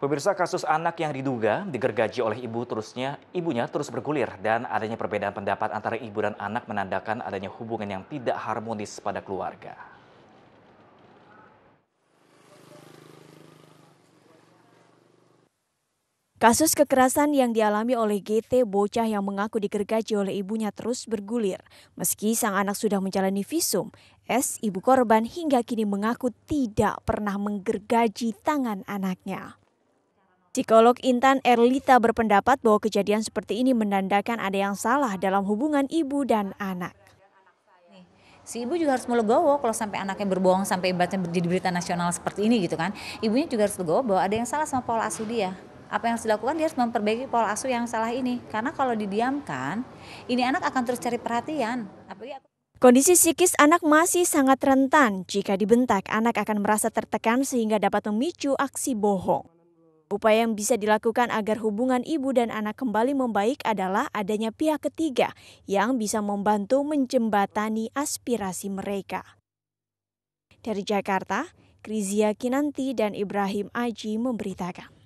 Pemirsa kasus anak yang diduga digergaji oleh ibu terusnya ibunya terus bergulir dan adanya perbedaan pendapat antara ibu dan anak menandakan adanya hubungan yang tidak harmonis pada keluarga. Kasus kekerasan yang dialami oleh GT bocah yang mengaku digergaji oleh ibunya terus bergulir. Meski sang anak sudah menjalani visum, S ibu korban hingga kini mengaku tidak pernah menggergaji tangan anaknya. Psikolog Intan Erlita berpendapat bahwa kejadian seperti ini menandakan ada yang salah dalam hubungan ibu dan anak. Si ibu juga harus melegowo kalau sampai anaknya berbohong sampai ibaratnya di berita nasional seperti ini gitu kan. Ibunya juga harus legowo bahwa ada yang salah sama pola asuh dia. Apa yang harus dilakukan dia harus memperbaiki pola asuh yang salah ini. Karena kalau didiamkan, ini anak akan terus cari perhatian. Kondisi psikis anak masih sangat rentan. Jika dibentak, anak akan merasa tertekan sehingga dapat memicu aksi bohong. Upaya yang bisa dilakukan agar hubungan ibu dan anak kembali membaik adalah adanya pihak ketiga yang bisa membantu menjembatani aspirasi mereka. Dari Jakarta, Krizia Kinanti dan Ibrahim Aji memberitakan.